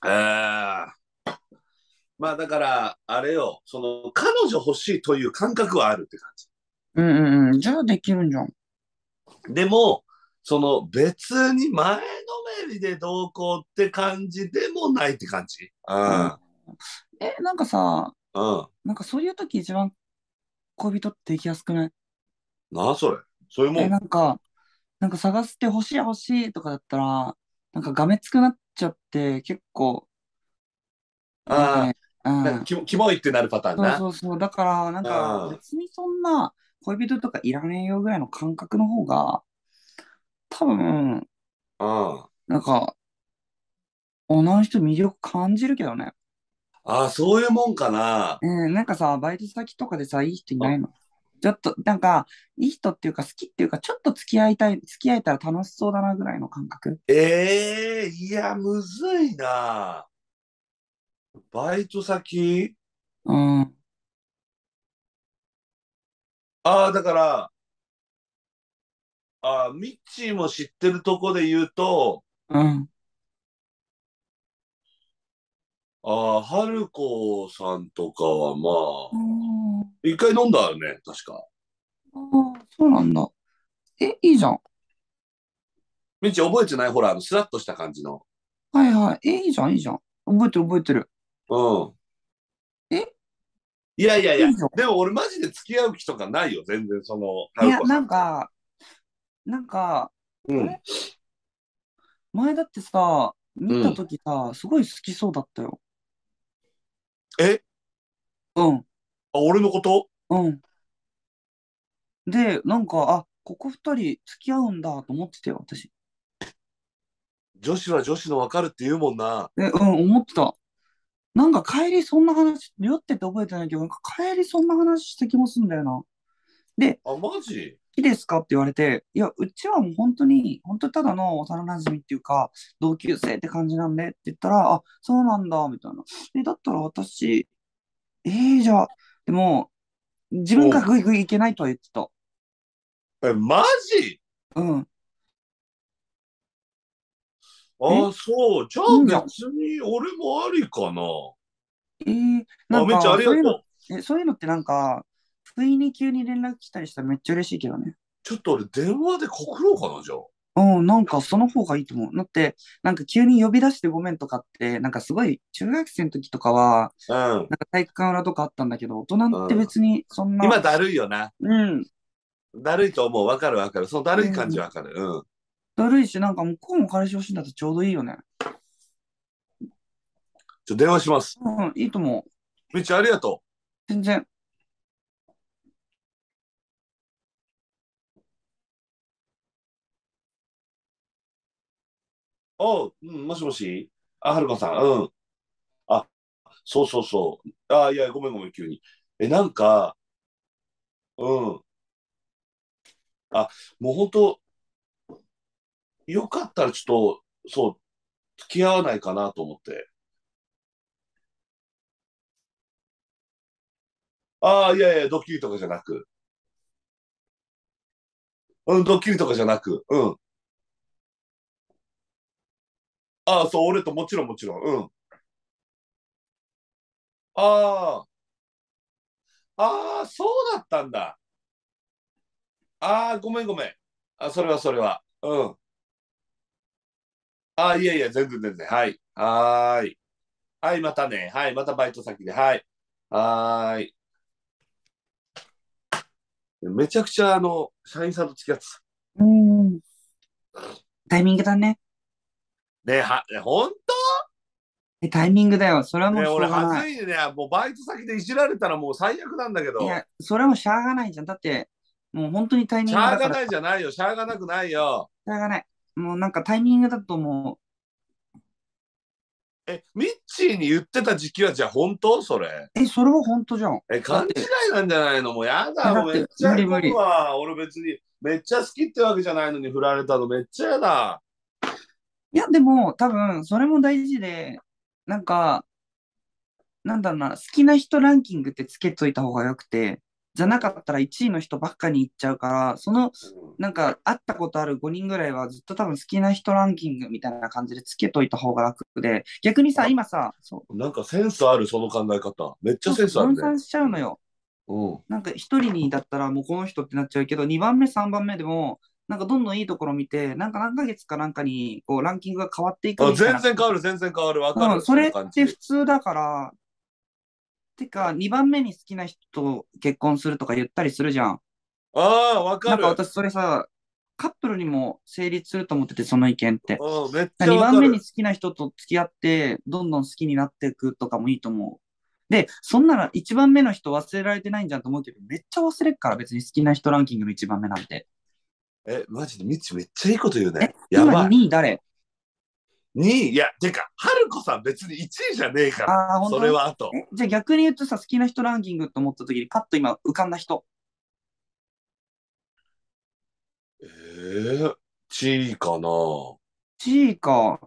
あまあだから、あれよ、その、彼女欲しいという感覚はあるって感じ。うんうんうん。じゃあできるんじゃん。でも、その別に前のめりでどうこうって感じでもないって感じ。うん。うん、え、なんかさ、うん。なんかそういう時一番恋人ってできやすくないなあそれ。そういうもん。え、なんか、なんか探して欲しい欲しいとかだったら、なんかがめつくなっちゃって、結構。ああ、ね、なんかキモいってなるパターンな。そうそうそう。だから、なんか別にそんな恋人とかいらねえよぐらいの感覚の方が、多分、ん。なんか、女の人魅力感じるけどね。ああ、そういうもんかな。うん、なんかさ、バイト先とかでさ、いい人いないのちょっと、なんか、いい人っていうか、好きっていうか、ちょっと付き合いたい、付き合えたら楽しそうだなぐらいの感覚。ええー、いや、むずいな。バイト先うん。ああ、だから、ああ、ミッチーも知ってるとこで言うと、うん。ああ、春子さんとかはまあ、うん一回飲んだよね、確か。ああ、そうなんだ。え、いいじゃん。みち覚えてないほら、あのスラッとした感じの。はいはい。え、いいじゃん、いいじゃん。覚えてる、覚えてる。うん。えいやいやいやいいでも俺マジで付き合う気とかないよ、全然その。いや、なん、か、なんか、うん。前だってさ、見たときさ、すごい好きそうだったよ。えうん。あ、俺のことうん。で、なんか、あ、ここ二人付き合うんだと思ってたよ、私。女子は女子の分かるって言うもんな。え、うん、思ってた。なんか帰りそんな話、酔ってて覚えてないけど、なんか帰りそんな話してきますんだよな。で、あ、マジいいですかって言われて、いや、うちはもう本当に、本当ただの幼馴染っていうか、同級生って感じなんでって言ったら、あ、そうなんだ、みたいな。え、だったら私、えー、じゃあ、でも、自分がグイグイいけないとは言ってた。え、マジうん。ああ、そう。じゃあ別に俺もありかな。えー、なんかめっちゃありがとう。そういうのってなんか、不意に急に連絡来たりしたらめっちゃ嬉しいけどね。ちょっと俺電話で告ろうかな、じゃあ。うん、なんかその方がいいと思う。だって、なんか急に呼び出してごめんとかって、なんかすごい中学生の時とかは、うん、なんか体育館裏とかあったんだけど、大人って別にそんな。今だるいよな。うん。だるいと思う。わかるわかる。そのだるい感じわかる、うん。だるいし、なんか向こうも彼氏欲しいんだとちょうどいいよね。ちょ、電話します。うん、いいと思う。みっちゃんありがとう。全然。おう、ん、もしもし。あ、はるかさん、うん。あ、そうそうそう。あ、いや、ごめんごめん、急に。え、なんか、うん。あ、もう本当、よかったらちょっと、そう、付き合わないかなと思って。ああ、いやいや、ドッキリとかじゃなく。うん、ドッキリとかじゃなく。うん。ああ、そう、俺ともちろんもちろん。うん。ああ。ああ、そうだったんだ。ああ、ごめんごめん。あ、それはそれは。うん。ああ、いやいや、全然全然。はい。はーい。はい、またね。はい、またバイト先で。はい。はーい。めちゃくちゃ、あの、社員さんと付き合ってた。うん。タイミングだね。ねは、本当タイミングだよ。それはもうしょうがない。ね、俺、はずいね。もうバイト先でいじられたらもう最悪なんだけど。いや、それはもうしゃあがないじゃん。だって、もう本当にタイミングだしゃあがないじゃないよ。しゃあがなくないよ。しゃあがない。もうなんかタイミングだと思う。え、ミッチーに言ってた時期はじゃあ本当それ。え、それは本当じゃん。え、勘違いなんじゃないのもうやだ。だもうめっちゃ無理無理。俺別にめっちゃ好きってわけじゃないのに振られたのめっちゃやだ。いや、でも、多分、それも大事で、なんか、なんだろうな、好きな人ランキングってつけといた方がよくて、じゃなかったら1位の人ばっかに行っちゃうから、その、なんか、会ったことある5人ぐらいはずっと多分好きな人ランキングみたいな感じでつけといた方が楽で、逆にさ、今さ、そう。なんかセンスある、その考え方。めっちゃセンスある、ね。分散しちゃうのよ。なんか1人にだったらもうこの人ってなっちゃうけど、2番目、3番目でも、なんかどんどんいいところ見て、なんか何ヶ月かなんかにこうランキングが変わっていくい全然変わる、全然変わる、わかる、それって普通だから、てか、2番目に好きな人と結婚するとか言ったりするじゃん。ああ、わかる。なんか私それさ、カップルにも成立すると思ってて、その意見って。めっちゃ2番目に好きな人と付き合って、どんどん好きになっていくとかもいいと思う。で、そんなら1番目の人忘れられてないんじゃんと思うけど、めっちゃ忘れっから、別に好きな人ランキングの1番目なんて。え、マジで、みちめっちゃいいこと言うね。やばい。2位誰 ?2 位、いや、てか、はるこさん別に1位じゃねえから、それはあと。じゃあ逆に言うとさ、好きな人ランキングと思った時に、パッと今浮かんだ人。えー、1位かな。地位か。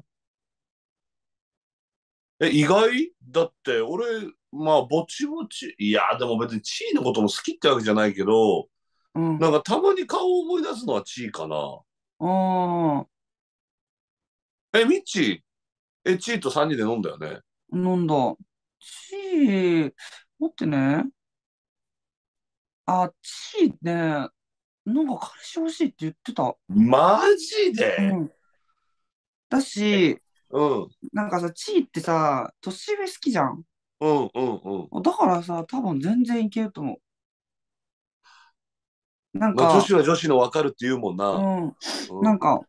え、意外だって、俺、まあ、ぼちぼち。いや、でも別に地位のことも好きってわけじゃないけど、うん、なんかたまに顔を思い出すのはチーかな。え、ミッチー、え、チーと3人で飲んだよね。飲んだ。チー、待ってね。あ、チーね、なんか彼氏欲しいって言ってた。マジで、うん、だし、うん、なんかさ、チーってさ、年上好きじゃん。うんうんうん。だからさ、多分全然いけると思う。なんか、まあ、女子は女子の分かるって言うもんな。うん。なんか、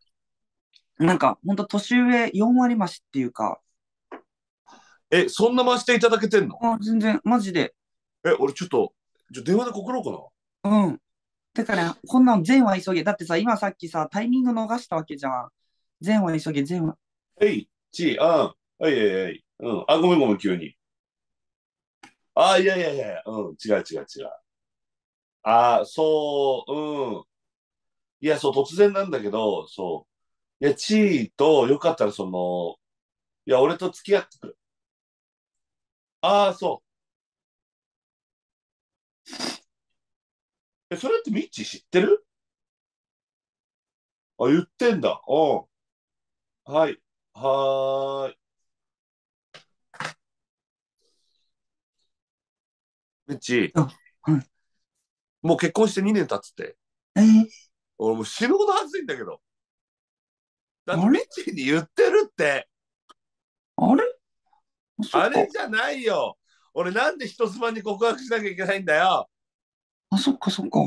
なんか、ほんと年上4割増しっていうか。え、そんな増していただけてんのあ全然、マジで。え、俺ちょっと、じゃ電話で告ろうかな。うん。だから、こんなん全は急げ。だってさ、今さっきさ、タイミング逃したわけじゃん。全は急げ、全は。えい、ち、あん、はいはいはい。うん、あ、ごめんごめん、急に。あ、いやいやいや、うん、違う違う違う。ああ、そう、うん。いや、そう、突然なんだけど、そう。いや、ち位と、よかったらその、いや、俺と付き合ってくる。ああ、そう。え、それってミッチー知ってるあ、言ってんだ。うん。はい。はーい。ミッチー。あ、はい。もう結婚して2年経つって。えー、俺もう死ぬほど熱いんだけど。だってミッチーに言ってるって。あれあれじゃないよ。俺なんで人妻に告白しなきゃいけないんだよ。あ、そっかそっか。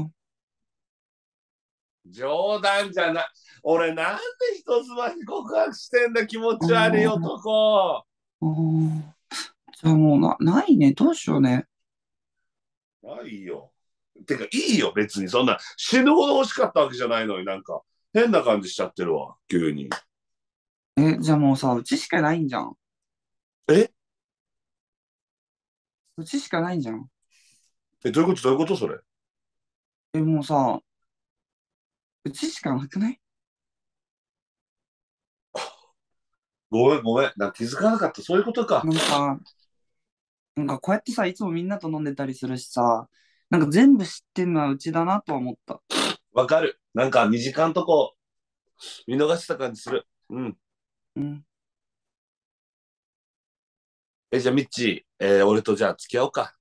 冗談じゃない。俺なんで人妻に告白してんだ気持ち悪い男。じゃあもうなないね。どうしようね。ないよ。てか、いいよ、別に。そんな、死ぬほど欲しかったわけじゃないのになんか、変な感じしちゃってるわ、急に。え、じゃあもうさ、うちしかないんじゃん。えうちしかないんじゃん。え、どういうことどういうことそれ。え、もうさ、うちしかなくない ごめんごめん。なんか気づかなかった。そういうことか。なんか、なんかこうやってさ、いつもみんなと飲んでたりするしさ、なんか全部知ってんのはうちだなと思った。わかる。なんか2時間とこ、見逃した感じする。うん。うん。え、じゃあ、ミッチー、えー、俺とじゃあ付き合おうか。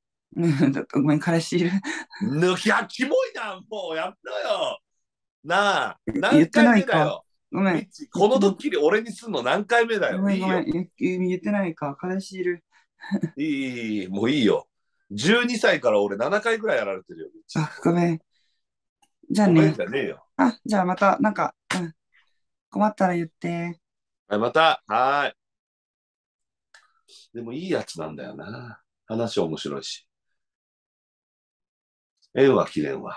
ごめん、彼氏いる。抜きゃ、キモいな、もうやめろよ。なあ、何回目だよ。ごめん。このドッキリ俺にすんの何回目だよ。ごめん、ごめん。言ってないか、彼氏いる。いい、いい、もういいよ。12歳から俺7回ぐらいやられてるよ。あ、ごめん。じゃあね。じゃねえよ。あ、じゃあまた、なんか、うん、困ったら言って。はい、また。はい。でもいいやつなんだよな。話面白いし。縁は切れんわ。